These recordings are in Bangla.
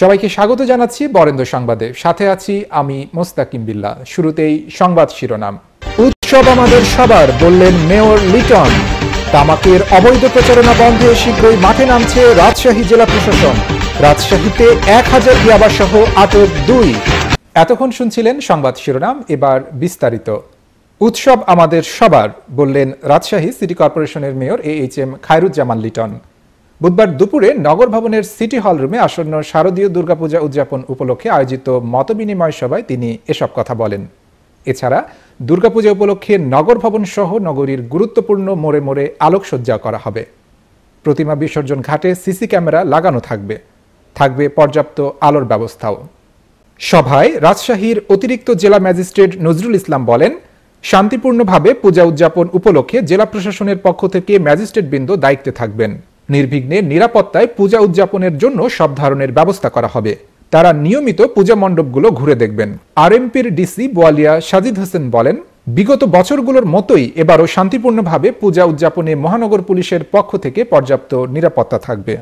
সবাইকে স্বাগত জানাচ্ছি বরেন্দ্র সংবাদে সাথে আছি আমি মোস্তাকিম বিল্লা শুরুতেই সংবাদ শিরোনাম উৎসব আমাদের সবার বললেন মেয়র লিটন তামাকের অবৈধ প্রচারণা বন্ধে শীঘ্রই মাঠে নামছে রাজশাহী জেলা প্রশাসন রাজশাহীতে এক হাজার সহ আটক দুই এতক্ষণ শুনছিলেন সংবাদ শিরোনাম এবার বিস্তারিত উৎসব আমাদের সবার বললেন রাজশাহী সিটি কর্পোরেশনের mayor A H M Khairuzzaman Liton বুধবার দুপুরে নগর ভবনের সিটি হল রুমে আসন্ন শারদীয় দুর্গাপূজা উদযাপন উপলক্ষে আয়োজিত মতবিনিময় সভায় তিনি এসব কথা বলেন এছাড়া দুর্গাপূজা উপলক্ষে নগর ভবন সহ নগরীর গুরুত্বপূর্ণ মোড়ে মোড়ে আলোকসজ্জা করা হবে প্রতিমা বিসর্জন ঘাটে সিসি ক্যামেরা লাগানো থাকবে থাকবে পর্যাপ্ত আলোর ব্যবস্থাও সভায় রাজশাহীর অতিরিক্ত জেলা ম্যাজিস্ট্রেট নজরুল ইসলাম বলেন শান্তিপূর্ণভাবে পূজা উদযাপন উপলক্ষে জেলা প্রশাসনের পক্ষ থেকে ম্যাজিস্ট্রেটবৃন্দ দায়িত্বে থাকবেন নির্বিঘ্নে নিরাপত্তায় পূজা উদযাপনের জন্য সব ধরনের ব্যবস্থা করা হবে তারা নিয়মিত পূজা মণ্ডপগুলো ঘুরে দেখবেন আরএমপির ডিসি বোয়ালিয়া সাজিদ হোসেন বলেন বিগত বছরগুলোর মতোই এবারও শান্তিপূর্ণভাবে পূজা উদযাপনে মহানগর পুলিশের পক্ষ থেকে পর্যাপ্ত নিরাপত্তা থাকবে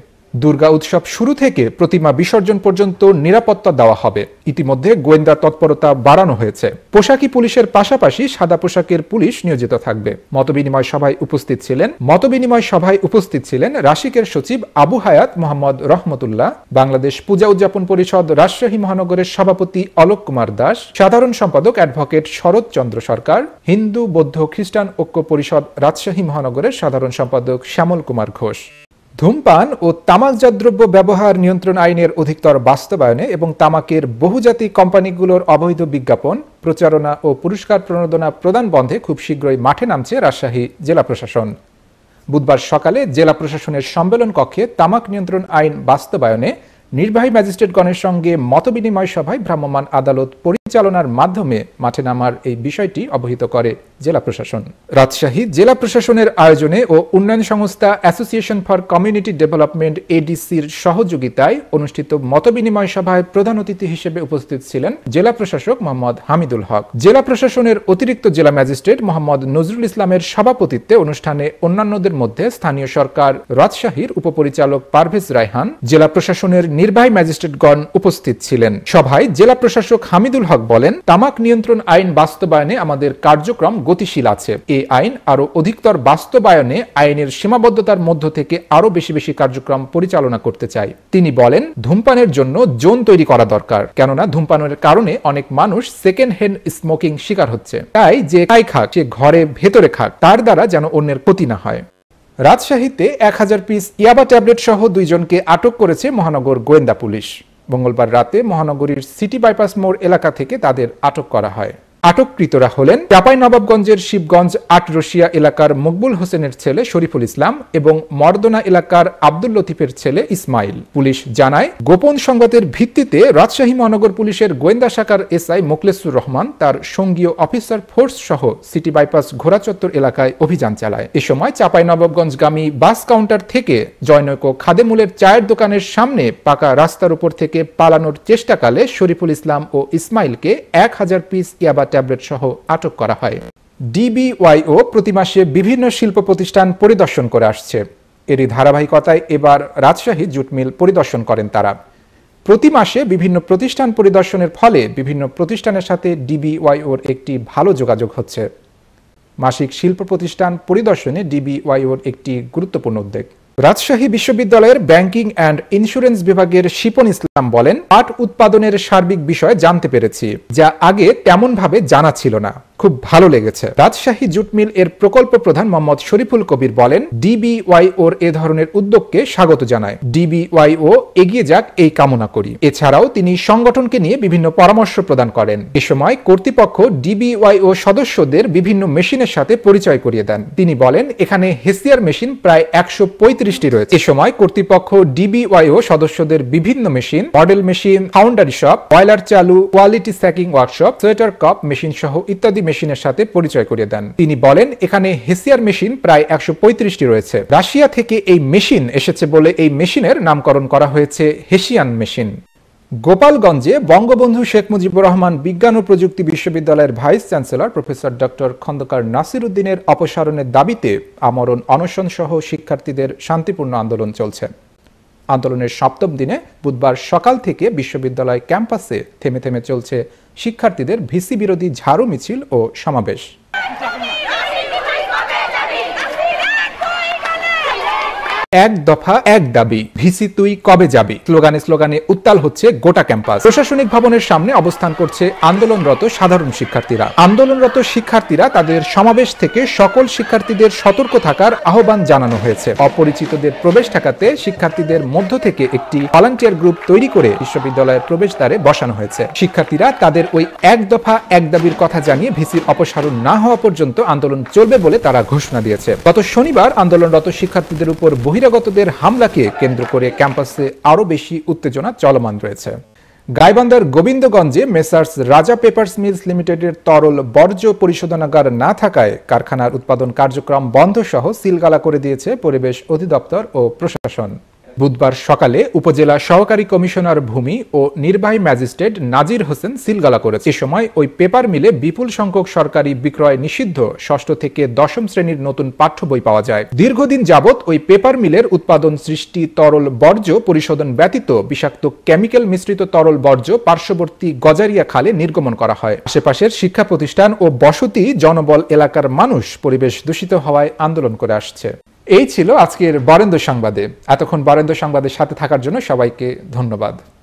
দুর্গা উৎসব শুরু থেকে প্রতিমা বিসর্জন পর্যন্ত নিরাপত্তা দেওয়া হবে ইতিমধ্যে গোয়েন্দা তৎপরতা বাড়ানো হয়েছে পোশাকি পুলিশের পাশাপাশি সাদা পোশাকের পুলিশ নিয়োজিত থাকবে মতবিনিময় সভায় উপস্থিত ছিলেন মতবিনিময় সভায় উপস্থিত ছিলেন রাশিকের সচিব আবু হায়াত মোহাম্মদ রহমতুল্লাহ বাংলাদেশ পূজা উদযাপন পরিষদ রাজশাহী মহানগরের সভাপতি অলোক কুমার দাস সাধারণ সম্পাদক অ্যাডভোকেট শরৎ চন্দ্র সরকার হিন্দু বৌদ্ধ খ্রিস্টান ঐক্য পরিষদ রাজশাহী মহানগরের সাধারণ সম্পাদক শ্যামল কুমার ঘোষ ধূমপান ও তামাকজাত দ্রব্য ব্যবহার নিয়ন্ত্রণ আইনের অধিকতর বাস্তবায়নে এবং তামাকের বহুজাতি কোম্পানিগুলোর অবৈধ বিজ্ঞাপন প্রচারণা ও পুরস্কার প্রণোদনা প্রদান বন্ধে খুব শীঘ্রই মাঠে নামছে রাজশাহী জেলা প্রশাসন বুধবার সকালে জেলা প্রশাসনের সম্মেলন কক্ষে তামাক নিয়ন্ত্রণ আইন বাস্তবায়নে নির্বাহী ম্যাজিস্ট্রেটগণের সঙ্গে মতবিনিময় সভায় ভ্রাম্যমাণ আদালত পরিচালনার মাধ্যমে মাঠে নামার এই বিষয়টি অবহিত করে জেলা প্রশাসন রাজশাহী জেলা প্রশাসনের আয়োজনে ও উন্নয়ন সংস্থা অ্যাসোসিয়েশন ফর কমিউনিটি ডেভেলপমেন্ট এডিসির সহযোগিতায় অনুষ্ঠিত মতবিনিময় সভায় প্রধান অতিথি হিসেবে উপস্থিত ছিলেন জেলা প্রশাসক মোহাম্মদ হামিদুল হক জেলা প্রশাসনের অতিরিক্ত জেলা ম্যাজিস্ট্রেট মোহাম্মদ নজরুল ইসলামের সভাপতিত্বে অনুষ্ঠানে অন্যান্যদের মধ্যে স্থানীয় সরকার রাজশাহীর উপপরিচালক পারভেজ রায়হান জেলা প্রশাসনের নির্বাহী ম্যাজিস্ট্রেটগণ উপস্থিত ছিলেন সভায় জেলা প্রশাসক হামিদুল হক বিভাগ বলেন তামাক নিয়ন্ত্রণ আইন বাস্তবায়নে আমাদের কার্যক্রম গতিশীল আছে এই আইন আরো অধিকতর বাস্তবায়নে আইনের সীমাবদ্ধতার মধ্য থেকে আরো বেশি বেশি কার্যক্রম পরিচালনা করতে চাই তিনি বলেন ধূমপানের জন্য জোন তৈরি করা দরকার কেননা ধূমপানের কারণে অনেক মানুষ সেকেন্ড হ্যান্ড স্মোকিং শিকার হচ্ছে তাই যে কাই খাক সে ঘরে ভেতরে খাক তার দ্বারা যেন অন্যের ক্ষতি না হয় রাজশাহীতে এক হাজার পিস ইয়াবা ট্যাবলেট সহ দুইজনকে আটক করেছে মহানগর গোয়েন্দা পুলিশ মঙ্গলবার রাতে মহানগরীর সিটি বাইপাস মোড় এলাকা থেকে তাদের আটক করা হয় আটককৃতরা হলেন নবাবগঞ্জের শিবগঞ্জ আট রশিয়া এলাকার মকবুল হোসেনের ছেলে শরীফুল ইসলাম এবং মর্দনা এলাকার আব্দুল লতিফের ছেলে ইসমাইল পুলিশ জানায় গোপন সংবাদের ভিত্তিতে রাজশাহী মহানগর পুলিশের গোয়েন্দা শাখার এসআই মোকলেসুর রহমান তার সঙ্গীয় অফিসার ফোর্স সহ সিটি বাইপাস ঘোড়াচত্বর এলাকায় অভিযান চালায় এ সময় নবাবগঞ্জগামী বাস কাউন্টার থেকে জয়নৈক খাদেমুলের চায়ের দোকানের সামনে পাকা রাস্তার উপর থেকে পালানোর চেষ্টাকালে শরীফুল ইসলাম ও ইসমাইলকে এক হাজার পিস ইয়াবা ট্যাবলেট সহ আটক করা হয় ডিবিওয়াইও প্রতি মাসে বিভিন্ন শিল্প প্রতিষ্ঠান পরিদর্শন করে আসছে এরই ধারাবাহিকতায় এবার রাজশাহী জুট মিল পরিদর্শন করেন তারা প্রতি মাসে বিভিন্ন প্রতিষ্ঠান পরিদর্শনের ফলে বিভিন্ন প্রতিষ্ঠানের সাথে ডিবিওয়াইওর একটি ভালো যোগাযোগ হচ্ছে মাসিক শিল্প প্রতিষ্ঠান পরিদর্শনে ডিবিওয়াইওর একটি গুরুত্বপূর্ণ উদ্যোগ রাজশাহী বিশ্ববিদ্যালয়ের ব্যাংকিং অ্যান্ড ইন্স্যুরেন্স বিভাগের শিপন ইসলাম বলেন পাট উৎপাদনের সার্বিক বিষয় জানতে পেরেছি যা আগে তেমনভাবে জানা ছিল না খুব ভালো লেগেছে রাজশাহী জুট মিল এর প্রকল্প প্রধান মোহাম্মদ শরীফুল কবির বলেন ওর এ ধরনের উদ্যোগকে স্বাগত জানায় ও এগিয়ে যাক এই কামনা করি এছাড়াও তিনি সংগঠনকে নিয়ে বিভিন্ন পরামর্শ প্রদান করেন এ সময় কর্তৃপক্ষ ও সদস্যদের বিভিন্ন মেশিনের সাথে পরিচয় করিয়ে দেন তিনি বলেন এখানে হেসিয়ার মেশিন প্রায় একশো পঁয়ত্রিশটি রয়েছে এ সময় কর্তৃপক্ষ ডিবিওয়াইও সদস্যদের বিভিন্ন machine model machine foundry shop boiler চালু quality sacking workshop sweater cop machine সহ ইত্যাদি মেশিনের সাথে পরিচয় করিয়ে দেন তিনি বলেন এখানে হেসিয়ার মেশিন প্রায় একশো পঁয়ত্রিশটি রয়েছে রাশিয়া থেকে এই মেশিন এসেছে বলে এই মেশিনের নামকরণ করা হয়েছে হেসিয়ান মেশিন গোপালগঞ্জে বঙ্গবন্ধু শেখ মুজিবুর রহমান বিজ্ঞান ও প্রযুক্তি বিশ্ববিদ্যালয়ের vice chancellor professor doctor Khondokar Nasir উদ্দিনের অপসারণের দাবিতে আমরণ অনশন সহ শিক্ষার্থীদের শান্তিপূর্ণ আন্দোলন চলছে আন্দোলনের সপ্তম দিনে বুধবার সকাল থেকে বিশ্ববিদ্যালয় ক্যাম্পাসে থেমে থেমে চলছে শিক্ষার্থীদের ভিসি বিরোধী ঝাড়ু মিছিল ও সমাবেশ এক দফা এক দাবি ভিসি তুই কবে যাবি স্লোগানে স্লোগানে উত্তাল হচ্ছে গোটা ক্যাম্পাস প্রশাসনিক ভবনের সামনে অবস্থান করছে আন্দোলনরত সাধারণ শিক্ষার্থীরা আন্দোলনরত শিক্ষার্থীরা তাদের সমাবেশ থেকে সকল শিক্ষার্থীদের সতর্ক থাকার আহ্বান জানানো হয়েছে অপরিচিতদের প্রবেশ ঠেকাতে শিক্ষার্থীদের মধ্য থেকে একটি ভলান্টিয়ার গ্রুপ তৈরি করে বিশ্ববিদ্যালয়ের প্রবেশদ্বারে বসানো হয়েছে শিক্ষার্থীরা তাদের ওই এক দফা এক দাবির কথা জানিয়ে ভিসির অপসারণ না হওয়া পর্যন্ত আন্দোলন চলবে বলে তারা ঘোষণা দিয়েছে গত শনিবার আন্দোলনরত শিক্ষার্থীদের উপর বহি বহিরাগতদের হামলাকে কেন্দ্র করে ক্যাম্পাসে আরও বেশি উত্তেজনা চলমান রয়েছে গাইবান্ধার গোবিন্দগঞ্জে মেসার্স রাজা পেপার্স মিলস লিমিটেডের তরল বর্জ্য পরিশোধনাগার না থাকায় কারখানার উৎপাদন কার্যক্রম বন্ধ সহ সিলগালা করে দিয়েছে পরিবেশ অধিদপ্তর ও প্রশাসন বুধবার সকালে উপজেলা সহকারী কমিশনার ভূমি ও নির্বাহী ম্যাজিস্ট্রেট নাজির হোসেন সিলগালা করেছে সে সময় ওই পেপার মিলে বিপুল সংখ্যক সরকারি বিক্রয় নিষিদ্ধ ষষ্ঠ থেকে দশম শ্রেণীর নতুন পাঠ্য বই পাওয়া যায় দীর্ঘদিন যাবৎ ওই পেপার মিলের উৎপাদন সৃষ্টি তরল বর্জ্য পরিশোধন ব্যতীত বিষাক্ত কেমিক্যাল মিশ্রিত তরল বর্জ্য পার্শ্ববর্তী গজারিয়া খালে নির্গমন করা হয় আশেপাশের শিক্ষা প্রতিষ্ঠান ও বসতি জনবল এলাকার মানুষ পরিবেশ দূষিত হওয়ায় আন্দোলন করে আসছে এই ছিল আজকের বরেন্দ্র সংবাদে এতক্ষণ বরেন্দ্র সংবাদের সাথে থাকার জন্য সবাইকে ধন্যবাদ